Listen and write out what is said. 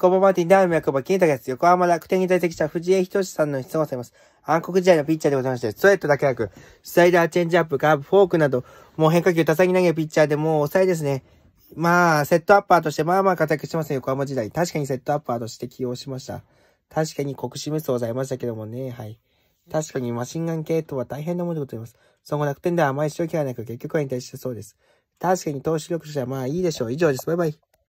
コボマーティン、ダームヤコバ、金タケス、横浜楽天に在籍した藤江仁さんの質問をされます。暗黒時代のピッチャーでございまして、ストレートだけなく、スライダー、チェンジアップ、カーブ、フォークなど、もう変化球多彩に投げるピッチャーでもう抑えですね。まあ、セットアッパーとしてまあまあ活躍してますね、横浜時代。確かにセットアッパーとして起用しました。確かに国士無双ございましたけどもね、はい。確かにマシンガン系とは大変なものでございます。その楽天ではあまり消費はなく、結局は引退したそうです。確かに投手力としてはまあいいでしょう。以上です。バイバイ。